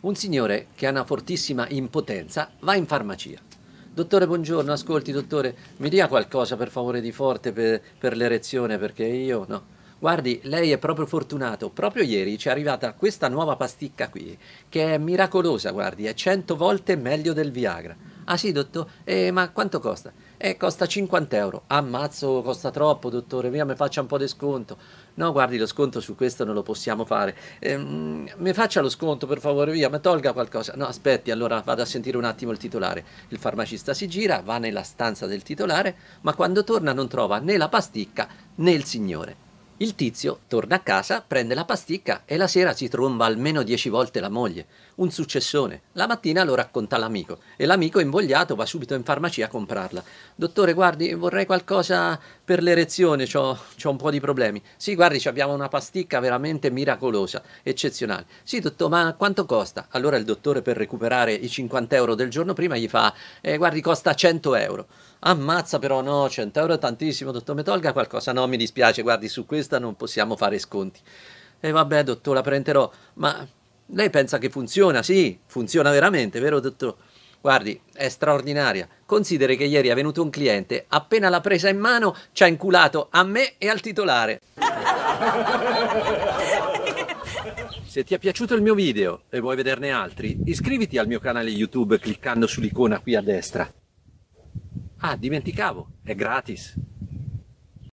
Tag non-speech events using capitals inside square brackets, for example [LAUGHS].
Un signore che ha una fortissima impotenza va in farmacia. Dottore, buongiorno, ascolti dottore, mi dia qualcosa per favore di forte per, per l'erezione perché io no. Guardi, lei è proprio fortunato, proprio ieri ci è arrivata questa nuova pasticca qui, che è miracolosa, guardi, è cento volte meglio del Viagra. Ah sì, dottore, eh, ma quanto costa? Eh, costa 50 euro. Ammazzo, costa troppo, dottore, via, mi faccia un po' di sconto. No, guardi, lo sconto su questo non lo possiamo fare. Eh, mi faccia lo sconto, per favore, via, mi tolga qualcosa. No, aspetti, allora vado a sentire un attimo il titolare. Il farmacista si gira, va nella stanza del titolare, ma quando torna non trova né la pasticca né il signore. Il tizio torna a casa, prende la pasticca e la sera ci tromba almeno dieci volte la moglie. Un successone. La mattina lo racconta all'amico e l'amico invogliato va subito in farmacia a comprarla. Dottore, guardi, vorrei qualcosa per l'erezione, ho un po' di problemi. Sì, guardi, abbiamo una pasticca veramente miracolosa, eccezionale. Sì, dottore, ma quanto costa? Allora il dottore per recuperare i 50 euro del giorno prima gli fa, eh, guardi, costa 100 euro. Ammazza però, no, 100 euro è tantissimo, dottore, mi tolga qualcosa. No, mi dispiace, guardi, su questo questa non possiamo fare sconti. E vabbè, dottor, la prenderò, ma lei pensa che funziona? Sì, funziona veramente, vero, dottor? Guardi, è straordinaria. Consideri che ieri è venuto un cliente, appena l'ha presa in mano ci ha inculato a me e al titolare. [LAUGHS] Se ti è piaciuto il mio video e vuoi vederne altri, iscriviti al mio canale YouTube cliccando sull'icona qui a destra. Ah, dimenticavo, è gratis.